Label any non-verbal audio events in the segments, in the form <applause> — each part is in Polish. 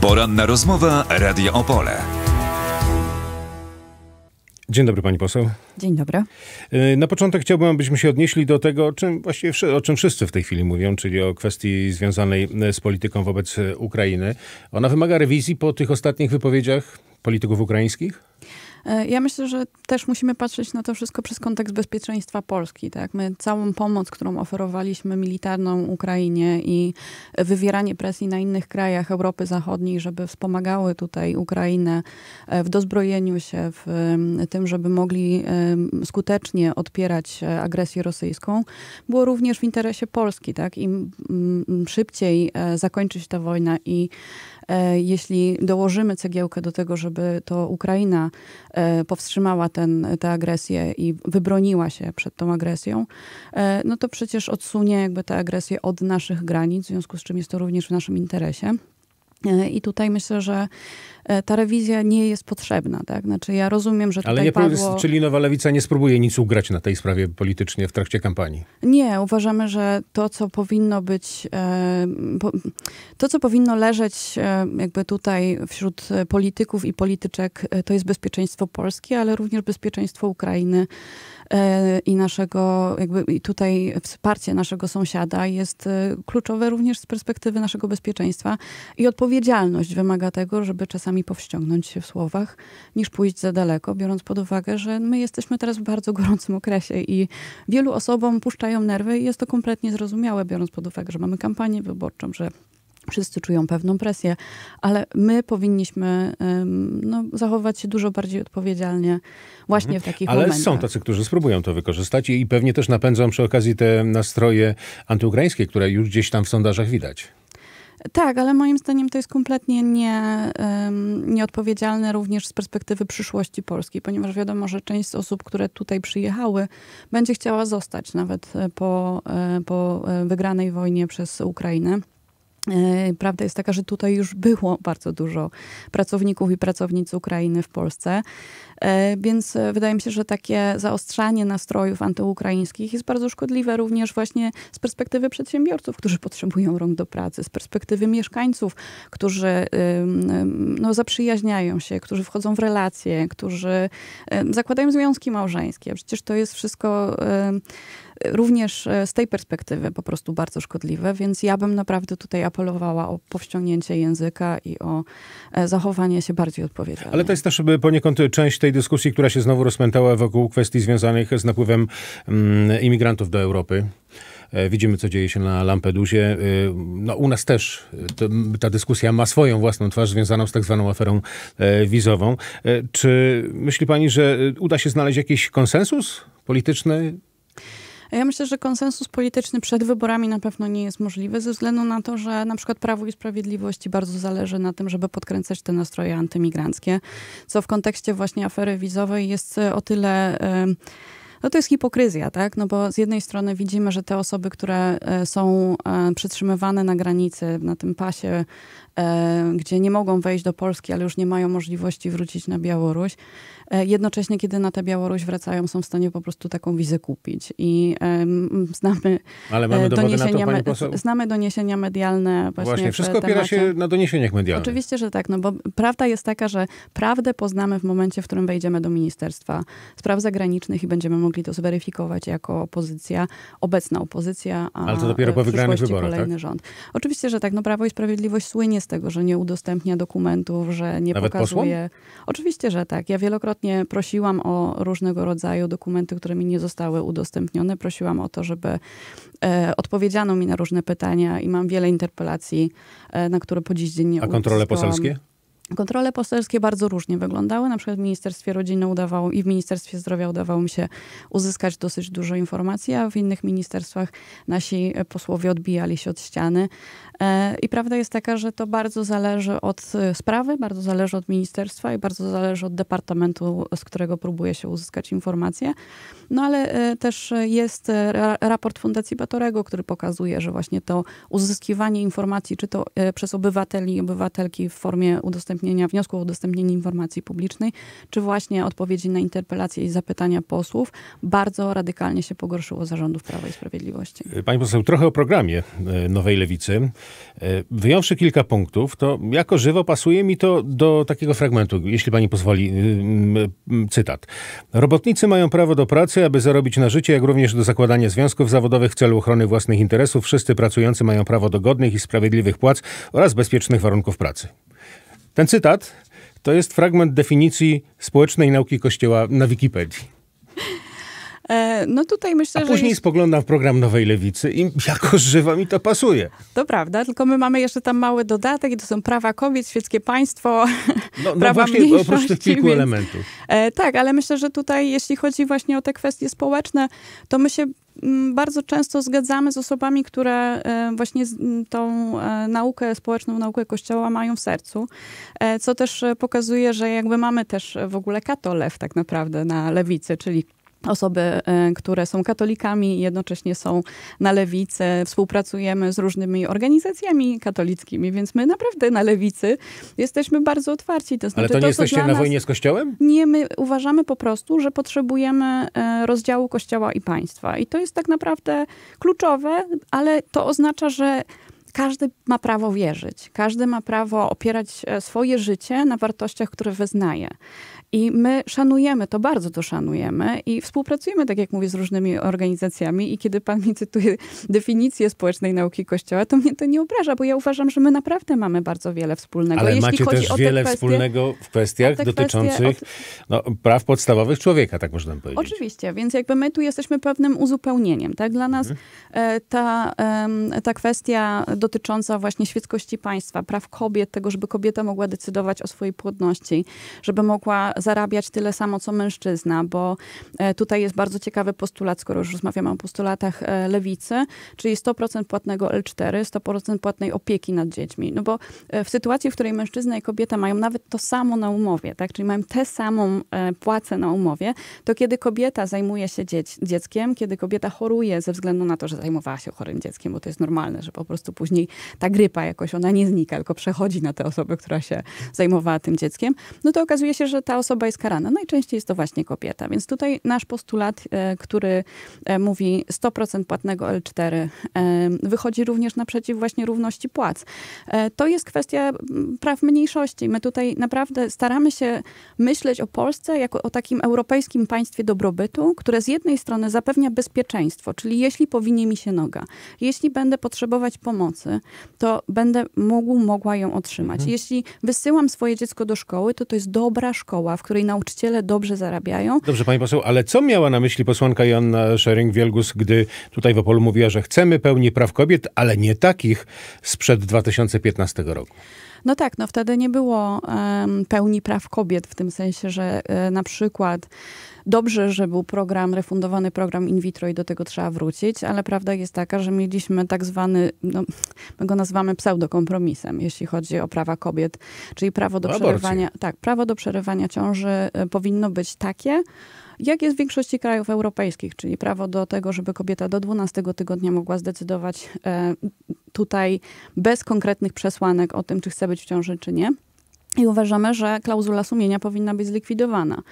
Poranna rozmowa Radio Opole. Dzień dobry pani poseł. Dzień dobry. Y, na początek chciałbym, abyśmy się odnieśli do tego, o czym właściwie o czym wszyscy w tej chwili mówią, czyli o kwestii związanej y, z polityką wobec y, Ukrainy. Ona wymaga rewizji po tych ostatnich wypowiedziach polityków ukraińskich? E, ja myślę, że też musimy patrzeć na to wszystko przez kontekst bezpieczeństwa Polski. Tak? My całą pomoc, którą oferowaliśmy militarną Ukrainie i wywieranie presji na innych krajach Europy Zachodniej, żeby wspomagały tutaj Ukrainę e, w dozbrojeniu się, w tym, żeby mogli skutecznie odpierać e, agresję rosyjską, było również w interesie Polski. Tak? Im mm, szybciej zakończy się ta wojna i jeśli dołożymy cegiełkę do tego, żeby to Ukraina E, powstrzymała ten, tę agresję i wybroniła się przed tą agresją, e, no to przecież odsunie jakby tę agresję od naszych granic, w związku z czym jest to również w naszym interesie. E, I tutaj myślę, że e, ta rewizja nie jest potrzebna. Tak? Znaczy ja rozumiem, że tutaj Ale nie padło... Czyli Nowa Lewica nie spróbuje nic ugrać na tej sprawie politycznie w trakcie kampanii? Nie, uważamy, że to, co powinno być, e, to, co powinno leżeć jakby tutaj wśród polityków i polityczek, to jest bezpieczeństwo Polski, ale również bezpieczeństwo Ukrainy E, i naszego, jakby i tutaj wsparcie naszego sąsiada jest e, kluczowe również z perspektywy naszego bezpieczeństwa i odpowiedzialność wymaga tego, żeby czasami powściągnąć się w słowach, niż pójść za daleko, biorąc pod uwagę, że my jesteśmy teraz w bardzo gorącym okresie i wielu osobom puszczają nerwy i jest to kompletnie zrozumiałe, biorąc pod uwagę, że mamy kampanię wyborczą, że Wszyscy czują pewną presję, ale my powinniśmy no, zachować się dużo bardziej odpowiedzialnie właśnie mhm. w takich ale momentach. Ale są tacy, którzy spróbują to wykorzystać i pewnie też napędzą przy okazji te nastroje antyukraińskie, które już gdzieś tam w sondażach widać. Tak, ale moim zdaniem to jest kompletnie nie, um, nieodpowiedzialne również z perspektywy przyszłości Polski, ponieważ wiadomo, że część z osób, które tutaj przyjechały, będzie chciała zostać nawet e, po, e, po e, wygranej wojnie przez Ukrainę. E, prawda jest taka, że tutaj już było bardzo dużo pracowników i pracownic Ukrainy w Polsce. E, więc e, wydaje mi się, że takie zaostrzanie nastrojów antyukraińskich jest bardzo szkodliwe również właśnie z perspektywy przedsiębiorców, którzy potrzebują rąk do pracy, z perspektywy mieszkańców, którzy no, zaprzyjaźniają się, którzy wchodzą w relacje, którzy zakładają związki małżeńskie. Przecież to jest wszystko również e, z tej perspektywy po prostu bardzo szkodliwe, więc ja bym naprawdę tutaj apelowała o powściągnięcie języka i o zachowanie się bardziej odpowiedzialne. Ale to jest też poniekąd część tej tej dyskusji, która się znowu rozpętała wokół kwestii związanych z napływem mm, imigrantów do Europy. E, widzimy, co dzieje się na Lampedusie. E, no, u nas też e, ta dyskusja ma swoją własną twarz związaną z tak zwaną aferą wizową. Czy myśli pani, że uda się znaleźć jakiś konsensus polityczny ja myślę, że konsensus polityczny przed wyborami na pewno nie jest możliwy, ze względu na to, że na przykład Prawo i Sprawiedliwości bardzo zależy na tym, żeby podkręcać te nastroje antymigranckie, co w kontekście właśnie afery wizowej jest e, o tyle... E, no to jest hipokryzja, tak? No bo z jednej strony widzimy, że te osoby, które e, są e, przytrzymywane na granicy, na tym pasie, e, gdzie nie mogą wejść do Polski, ale już nie mają możliwości wrócić na Białoruś, jednocześnie kiedy na tę Białoruś wracają, są w stanie po prostu taką wizę kupić. I znamy, ale mamy doniesienia, na to, me, znamy doniesienia medialne. Właśnie, właśnie wszystko opiera się na doniesieniach medialnych. Oczywiście, że tak, no bo prawda jest taka, że prawdę poznamy w momencie, w którym wejdziemy do Ministerstwa Spraw Zagranicznych i będziemy mogli mogli to zweryfikować jako opozycja, obecna opozycja, a Ale to dopiero po wygranych wyborach, kolejny tak? rząd. Oczywiście, że tak. No Prawo i Sprawiedliwość słynie z tego, że nie udostępnia dokumentów, że nie Nawet pokazuje. Posłom? Oczywiście, że tak. Ja wielokrotnie prosiłam o różnego rodzaju dokumenty, które mi nie zostały udostępnione. Prosiłam o to, żeby e, odpowiedziano mi na różne pytania i mam wiele interpelacji, e, na które po dziś dzień nie A kontrole poselskie? Kontrole poselskie bardzo różnie wyglądały. Na przykład w Ministerstwie Rodziny udawało i w Ministerstwie Zdrowia udawało mi się uzyskać dosyć dużo informacji, a w innych ministerstwach nasi e, posłowie odbijali się od ściany. E, I prawda jest taka, że to bardzo zależy od e, sprawy, bardzo zależy od ministerstwa i bardzo zależy od departamentu, z którego próbuje się uzyskać informacje. No ale też jest raport Fundacji Batorego, który pokazuje, że właśnie to uzyskiwanie informacji, czy to przez obywateli i obywatelki w formie udostępnienia udostępnienia wniosku o udostępnienie informacji publicznej, czy właśnie odpowiedzi na interpelacje i zapytania posłów, bardzo radykalnie się pogorszyło zarządów Prawa i Sprawiedliwości. E, pani poseł, trochę o programie e, Nowej Lewicy. E, wyjąwszy kilka punktów, to jako żywo pasuje mi to do takiego fragmentu, jeśli pani pozwoli, cytat. Robotnicy mają prawo do pracy, aby zarobić na życie, jak również do zakładania związków zawodowych w celu ochrony własnych interesów. Wszyscy pracujący mają prawo do godnych i sprawiedliwych płac oraz bezpiecznych warunków pracy. Ten cytat to jest fragment definicji społecznej nauki Kościoła na Wikipedii. E, no tutaj myślę, A później że. Później spoglądam w program Nowej Lewicy i jako żywa mi to pasuje. To prawda, tylko my mamy jeszcze tam mały dodatek i to są prawa kobiet, świeckie państwo. No, no <laughs> prawa właśnie oprócz tych kilku więc... elementów. E, tak, ale myślę, że tutaj jeśli chodzi właśnie o te kwestie społeczne, to my się Mm, bardzo często zgadzamy z osobami, które e, właśnie mm, tą e, naukę społeczną, naukę Kościoła mają w sercu, e, co też pokazuje, że jakby mamy też w ogóle katolew tak naprawdę na lewicy, czyli osoby, e, które są katolikami i jednocześnie są na lewicy. Współpracujemy z różnymi organizacjami katolickimi, więc my naprawdę na lewicy jesteśmy bardzo otwarci. To znaczy, Ale to nie to, jesteście na wojnie z Kościołem? Nie, my uważamy po prostu, że potrzebujemy e, rozdziału Kościoła i państwa. I to jest tak naprawdę kluczowe, ale to oznacza, że każdy ma prawo wierzyć, każdy ma prawo opierać e, swoje życie na wartościach, które wyznaje. I my szanujemy to, bardzo to szanujemy i współpracujemy, tak jak mówię, z różnymi organizacjami. I kiedy pan mi cytuje definicję społecznej nauki Kościoła, to mnie to nie obraża, bo ja uważam, że my naprawdę mamy bardzo wiele wspólnego. Ale Jeśli macie też wiele kwestie, wspólnego w kwestiach dotyczących no, praw podstawowych człowieka, tak można powiedzieć. Oczywiście, więc jakby my tu jesteśmy pewnym uzupełnieniem. Tak? Dla nas mhm. E, ta, ta kwestia dotycząca właśnie świeckości państwa, praw kobiet, tego, żeby kobieta mogła decydować o swojej płodności, żeby mogła zarabiać tyle samo co mężczyzna, bo e, tutaj jest bardzo ciekawy postulat, skoro już rozmawiamy o postulatach e, lewicy, czyli 100% płatnego L4, 100% płatnej opieki nad dziećmi. No bo e, w sytuacji, w której mężczyzna i kobieta mają nawet to samo na umowie, tak? czyli mają tę samą płacę na umowie, to kiedy kobieta zajmuje się dzieckiem, kiedy kobieta choruje ze względu na to, że zajmowała się chorym dzieckiem, bo to jest normalne, że po prostu później później ta grypa jakoś, ona nie znika, tylko przechodzi na tę osobę, która się zajmowała tym dzieckiem, no to okazuje się, że ta osoba jest karana. Najczęściej no jest to właśnie kobieta. Więc tutaj nasz postulat, e, który e, mówi 100% płatnego L4, e, wychodzi również naprzeciw właśnie równości płac. To jest kwestia praw mniejszości. My tutaj naprawdę staramy się myśleć o Polsce jako o takim europejskim państwie dobrobytu, które z jednej strony zapewnia bezpieczeństwo, czyli jeśli powinie mi się noga, jeśli będę potrzebować pomocy, pomocy, to będę mógł, mogła ją otrzymać. Mhm. Jeśli wysyłam swoje dziecko do szkoły, to to jest dobra szkoła, w której nauczyciele dobrze zarabiają. Dobrze, pani poseł, ale co miała na myśli posłanka Joanna Szering-Wielgus, gdy tutaj w Opolu mówiła, że chcemy pełni praw kobiet, ale nie takich sprzed 2015 roku? No tak, no wtedy nie było um, pełni praw kobiet w tym sensie, że e, na przykład dobrze, że był program, refundowany program in vitro i do tego trzeba wrócić, ale prawda jest taka, że mieliśmy tak zwany, no, my go nazywamy pseudokompromisem, jeśli chodzi o prawa kobiet, czyli prawo do, no, przerywania, tak, prawo do przerywania ciąży e, powinno być takie, jak jest w większości krajów europejskich, czyli prawo do tego, żeby kobieta do 12 tygodnia mogła zdecydować e, tutaj bez konkretnych przesłanek o tym, czy chce być w ciąży, czy nie. I uważamy, że klauzula sumienia powinna być zlikwidowana.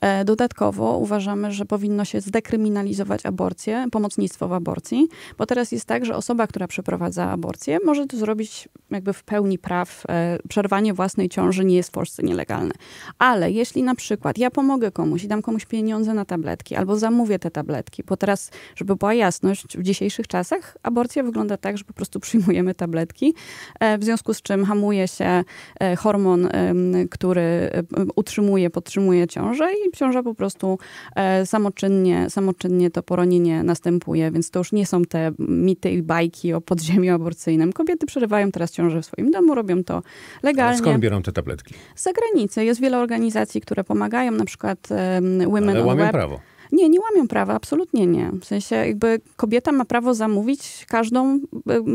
E, dodatkowo uważamy, że powinno się zdekryminalizować aborcję, pomocnictwo w aborcji, bo teraz jest tak, że osoba, która przeprowadza aborcję, może to zrobić jakby w pełni praw. E, przerwanie własnej ciąży nie jest w Polsce nielegalne. Ale jeśli na przykład ja pomogę komuś i dam komuś pieniądze na tabletki albo zamówię te tabletki, bo teraz, żeby była jasność, w dzisiejszych czasach aborcja wygląda tak, że po prostu przyjmujemy tabletki, e, w związku z czym hamuje się hormon który utrzymuje, podtrzymuje ciążę i ciąża po prostu e, samoczynnie, samoczynnie to poronienie następuje, więc to już nie są te mity i bajki o podziemiu aborcyjnym. Kobiety przerywają teraz ciążę w swoim domu, robią to legalnie. Ale skąd biorą te tabletki? Z zagranicy. Jest wiele organizacji, które pomagają, na przykład Women Ale on Web. prawo. Nie, nie łamią prawa, absolutnie nie. W sensie jakby kobieta ma prawo zamówić każdą,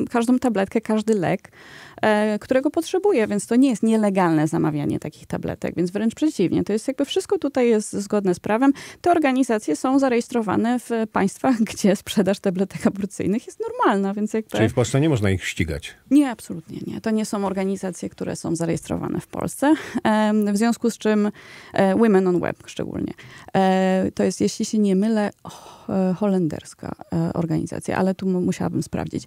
każdą tabletkę, każdy lek. E, którego potrzebuje, więc to nie jest nielegalne zamawianie takich tabletek, więc wręcz przeciwnie. To jest jakby wszystko tutaj jest zgodne z prawem. Te organizacje są zarejestrowane w państwach, <laughs> gdzie sprzedaż tabletek aborcyjnych jest normalna, więc jakby... Czyli w Polsce nie można ich ścigać? Nie, absolutnie nie. To nie są organizacje, które są zarejestrowane w Polsce, w związku z czym e, Women on Web szczególnie. E, to jest, jeśli się nie mylę... Oh, E, holenderska e, organizacja, ale tu musiałabym sprawdzić.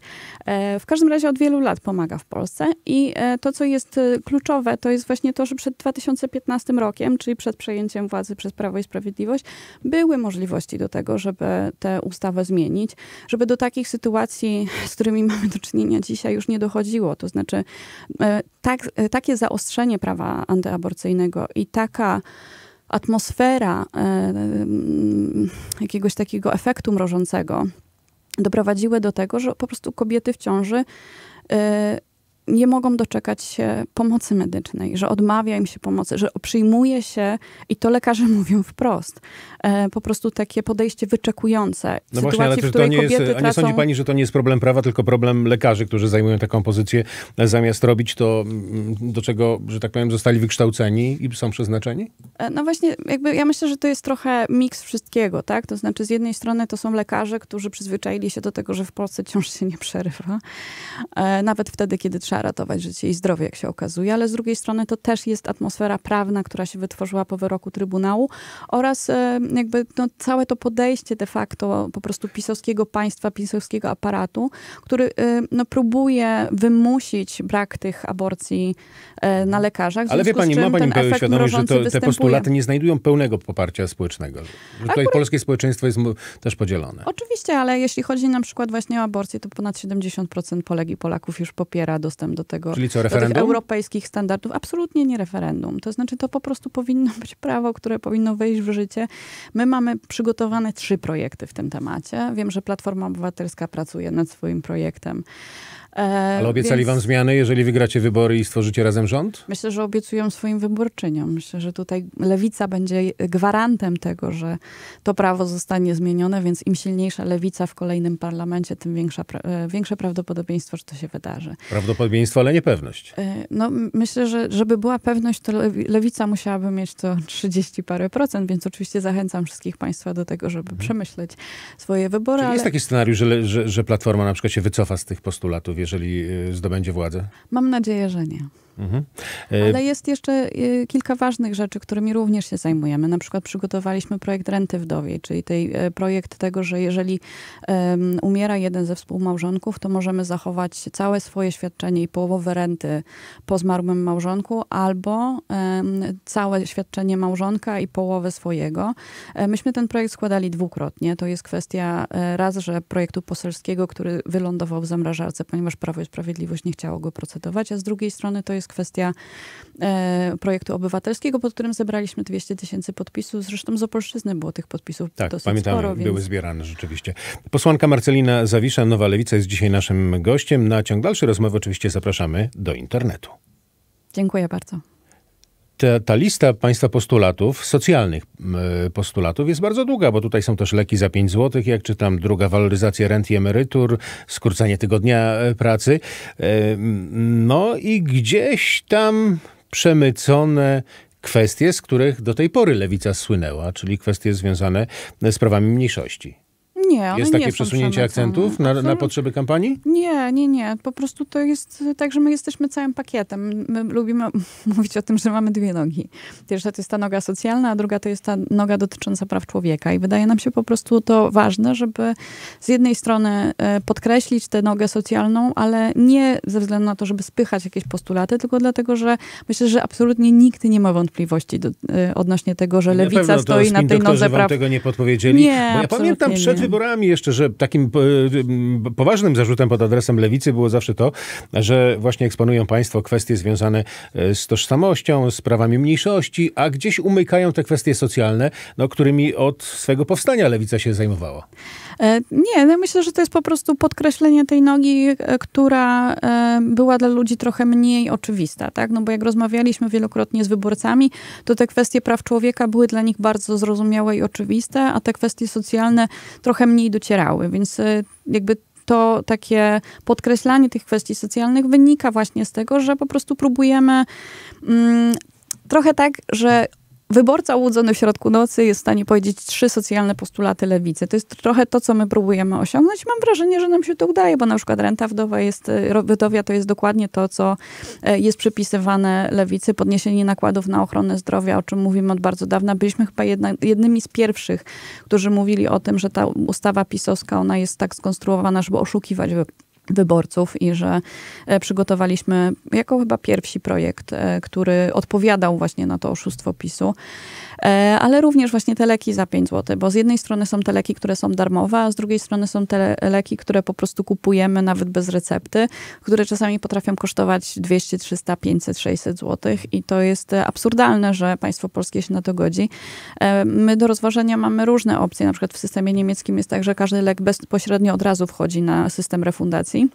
E, w każdym razie od wielu lat pomaga w Polsce i to, co jest kluczowe, to jest właśnie to, że przed 2015 rokiem, czyli przed przejęciem władzy przez Prawo i Sprawiedliwość, były możliwości do tego, żeby tę ustawę zmienić, żeby do takich sytuacji, z którymi mamy do czynienia dzisiaj, już nie dochodziło. To znaczy, tak, takie zaostrzenie prawa antyaborcyjnego i taka atmosfera e, mm, jakiegoś takiego efektu mrożącego doprowadziły do tego, że po prostu kobiety w ciąży e, nie mogą doczekać się pomocy medycznej, że odmawia im się pomocy, że przyjmuje się, i to lekarze <laughs> mówią wprost, e, po prostu takie podejście wyczekujące. W no właśnie, ale w której to nie jest, tracą... a nie sądzi pani, że to nie jest problem prawa, tylko problem lekarzy, którzy zajmują taką pozycję, e, zamiast robić to, mm, do czego, że tak powiem, zostali wykształceni i są przeznaczeni? E, no właśnie, jakby ja myślę, że to jest trochę miks wszystkiego, tak? To znaczy, z jednej strony to są lekarze, którzy przyzwyczaili się do tego, że w Polsce ciąż się nie przerywa, e, nawet wtedy, kiedy trzeba ratować życie i zdrowie, jak się okazuje, ale z drugiej strony to też jest atmosfera prawna, która się wytworzyła po wyroku Trybunału oraz e, jakby no, całe to podejście de facto po prostu pisowskiego państwa, pisowskiego aparatu, który no, próbuje wymusić brak tych aborcji na lekarzach. Ale wie pani, ma pani pełną świadomość, że to, te postulaty postulaty nie znajdują pełnego poparcia społecznego. Że tutaj polskie społeczeństwo jest też podzielone. Oczywiście, ale jeśli chodzi na przykład właśnie o aborcję, to ponad 70% Polek i Polaków już popiera dostęp do tego, Czyli co, referendum? do tych europejskich standardów. Absolutnie nie referendum. To znaczy to po prostu powinno być prawo, które powinno wejść w życie. My mamy przygotowane trzy projekty w tym temacie. Wiem, że Platforma Obywatelska pracuje nad swoim projektem. E, ale obiecali więc... wam zmiany, jeżeli wygracie wybory i stworzycie razem rząd? Myślę, że obiecują swoim wyborczyniom. Myślę, że tutaj lewica będzie gwarantem tego, że to prawo zostanie zmienione, więc im silniejsza lewica w kolejnym parlamencie, tym większa, e, większe prawdopodobieństwo, że to się wydarzy. Prawdopodobieństwo, ale niepewność. E, no, myślę, że żeby była pewność, to lewica musiałaby mieć to 30 parę procent, więc oczywiście zachęcam wszystkich państwa do tego, żeby mhm. przemyśleć swoje wybory. Czyli ale... jest taki scenariusz, że, że, że Platforma na przykład się wycofa z tych postulatów, jeżeli y, zdobędzie władzę? Mam nadzieję, że nie. Mhm. E, Ale jest jeszcze e, kilka ważnych rzeczy, którymi również się zajmujemy. Na przykład przygotowaliśmy projekt renty wdowiej, czyli tej, e, projekt tego, że jeżeli um, umiera jeden ze współmałżonków, to możemy zachować całe swoje świadczenie i połowę renty po zmarłym małżonku, albo um, całe świadczenie małżonka i połowę swojego. Myśmy ten projekt składali dwukrotnie. To jest kwestia raz, że projektu poselskiego, który wylądował w zamrażarce, ponieważ Prawo i Sprawiedliwość nie chciało go procedować, a z drugiej strony to jest jest kwestia e, projektu obywatelskiego, pod którym zebraliśmy 200 tysięcy podpisów. Zresztą z Opolszczyzny było tych podpisów tak, dosyć pamiętam, sporo. Więc... były zbierane rzeczywiście. Posłanka Marcelina Zawisza, Nowa Lewica jest dzisiaj naszym gościem. Na ciąg dalszy rozmowy oczywiście zapraszamy do internetu. Dziękuję bardzo ta, ta, lista Państwa postulatów, socjalnych e, postulatów jest bardzo długa, bo tutaj są też leki za 5 zł, jak czytam, druga waloryzacja rent i emerytur, skrócenie tygodnia e, pracy. E, no i gdzieś tam przemycone kwestie, z których do tej pory lewica słynęła, czyli kwestie związane z prawami mniejszości. Nie, Jest takie nie przesunięcie akcentów na, na, potrzeby kampanii? Nie, nie, nie. Po prostu to jest tak, że my jesteśmy całym pakietem. My lubimy <laughs> mówić o tym, że mamy dwie nogi. Pierwsza to jest ta noga socjalna, a druga to jest ta noga dotycząca praw człowieka. I wydaje nam się po prostu to ważne, żeby z jednej strony e, podkreślić tę nogę socjalną, ale nie ze względu na to, żeby spychać jakieś postulaty, tylko dlatego, że myślę, że absolutnie nikt nie ma wątpliwości do, e, odnośnie tego, że lewica na stoi na tej nodze praw. tego nie podpowiedzieli. Nie, bo ja pamiętam przed wyborami jeszcze, że takim e, e, poważnym zarzutem pod adresem lewicy było zawsze to, że właśnie eksponują państwo kwestie związane e, z tożsamością, z prawami mniejszości, a gdzieś umykają te kwestie socjalne, no, którymi od swego powstania lewica się zajmowała. Nie, no myślę, że to jest po prostu podkreślenie tej nogi, która była dla ludzi trochę mniej oczywista, tak? No bo jak rozmawialiśmy wielokrotnie z wyborcami, to te kwestie praw człowieka były dla nich bardzo zrozumiałe i oczywiste, a te kwestie socjalne trochę trochę mniej docierały, więc y, jakby to takie podkreślanie tych kwestii socjalnych wynika właśnie z tego, że po prostu próbujemy mm, trochę tak, że wyborca łudzony w środku nocy jest w stanie powiedzieć trzy socjalne postulaty lewicy. To jest trochę to, co my próbujemy osiągnąć. Mam wrażenie, że nam się to udaje, bo na przykład renta wdowa jest, e, wdowia to jest dokładnie to, co e, jest przypisywane lewicy. Podniesienie nakładów na ochronę zdrowia, o czym mówimy od bardzo dawna. Byliśmy chyba jedna, jednymi z pierwszych, którzy mówili o tym, że ta ustawa pisowska, ona jest tak skonstruowana, żeby oszukiwać wyborców i że e, przygotowaliśmy jako chyba pierwszy projekt, e, który odpowiadał właśnie na to oszustwo PiSu. E, ale również właśnie te leki za 5 zł, bo z jednej strony są te leki, które są darmowe, a z drugiej strony są te leki, które po prostu kupujemy nawet bez recepty, które czasami potrafią kosztować 200, 300, 500, 600 zł i to jest absurdalne, że państwo polskie się na to godzi. E, my do rozważenia mamy różne opcje, na przykład w systemie niemieckim jest tak, że każdy lek bezpośrednio od razu wchodzi na system refundacji.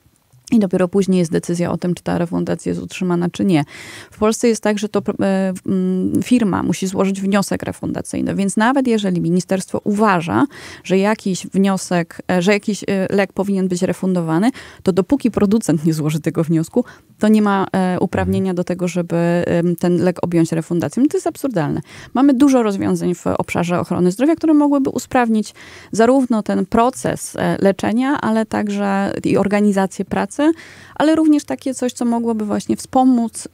I dopiero później jest decyzja o tym, czy ta refundacja jest utrzymana, czy nie. W Polsce jest tak, że to e, mm, firma musi złożyć wniosek refundacyjny, więc nawet jeżeli ministerstwo uważa, że jakiś wniosek, e, że jakiś e, lek powinien być refundowany, to dopóki producent nie złoży tego wniosku, to nie ma uprawnienia do tego, żeby ten lek objąć refundacją. To jest absurdalne. Mamy dużo rozwiązań w obszarze ochrony zdrowia, które mogłyby usprawnić zarówno ten proces leczenia, ale także i organizację pracy pracy, ale również takie coś, co mogłoby właśnie wspomóc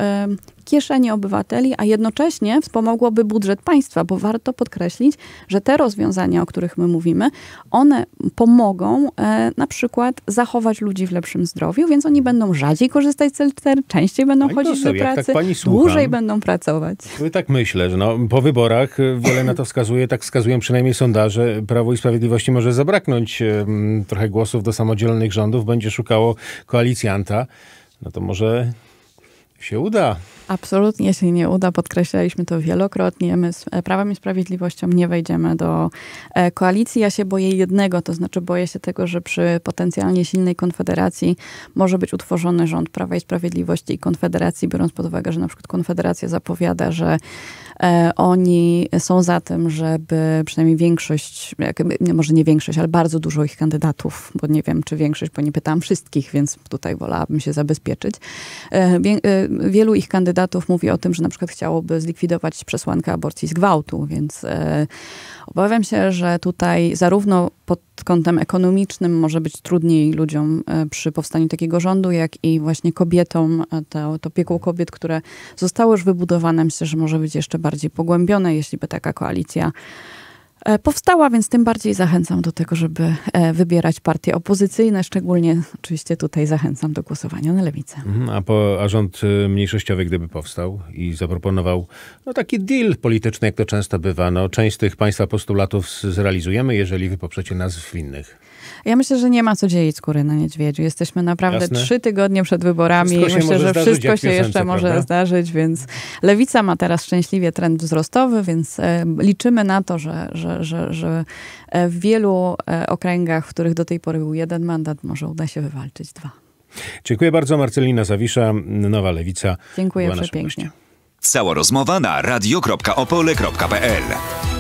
kieszenie obywateli, a jednocześnie wspomogłoby budżet państwa, bo warto podkreślić, że te rozwiązania, o których my mówimy, one pomogą e, na przykład zachować ludzi w lepszym zdrowiu, więc oni będą rzadziej korzystać z LTR, częściej będą pani chodzić do tak pracy, tak słucham, dłużej będą pracować. Tak myślę, że no, po wyborach e, wiele na to wskazuje, tak wskazują przynajmniej sondaże, Prawo i Sprawiedliwości może zabraknąć e, trochę głosów do samodzielnych rządów, będzie szukało koalicjanta. No to może się uda. Absolutnie się nie uda. Podkreślaliśmy to wielokrotnie. My z e, Prawem i Sprawiedliwością nie wejdziemy do e, koalicji. Ja się boję jednego, to znaczy boję się tego, że przy potencjalnie silnej konfederacji może być utworzony rząd Prawa i Sprawiedliwości i Konfederacji, biorąc pod uwagę, że na przykład Konfederacja zapowiada, że E, oni są za tym, żeby przynajmniej większość, może nie większość, ale bardzo dużo ich kandydatów, bo nie wiem, czy większość, bo nie pytałam wszystkich, więc tutaj wolałabym się zabezpieczyć. E, e, wielu ich kandydatów mówi o tym, że na przykład chciałoby zlikwidować przesłankę aborcji z gwałtu, więc obawiam się, że tutaj zarówno pod kątem ekonomicznym może być trudniej ludziom e, przy powstaniu takiego rządu, jak i właśnie kobietom. E, to, to piekło kobiet, które zostało już wybudowane, myślę, że może być jeszcze bardziej pogłębione, jeśli by taka koalicja E, powstała, więc tym bardziej zachęcam do tego, żeby e, wybierać partie opozycyjne, szczególnie oczywiście tutaj zachęcam do głosowania na lewicę. Mhm, a, po, a rząd y, mniejszościowy, gdyby powstał i zaproponował no, taki deal polityczny, jak to często bywa, no, część z tych państwa postulatów zrealizujemy, jeżeli wy poprzecie nas w innych. Ja myślę, że nie ma co dzielić skóry na niedźwiedziu. Jesteśmy naprawdę Jasne. trzy tygodnie przed wyborami i myślę, że wszystko się jeszcze prawda? może zdarzyć, więc lewica ma teraz szczęśliwie trend wzrostowy, więc e, liczymy na to, że, że że, że, e, w wielu e, okręgach, w których do tej pory był jeden mandat, może uda się wywalczyć dwa. Dziękuję bardzo. Marcelina Zawisza, Nowa Lewica. Dziękuję przepięknie. Cała rozmowa na radio.opole.pl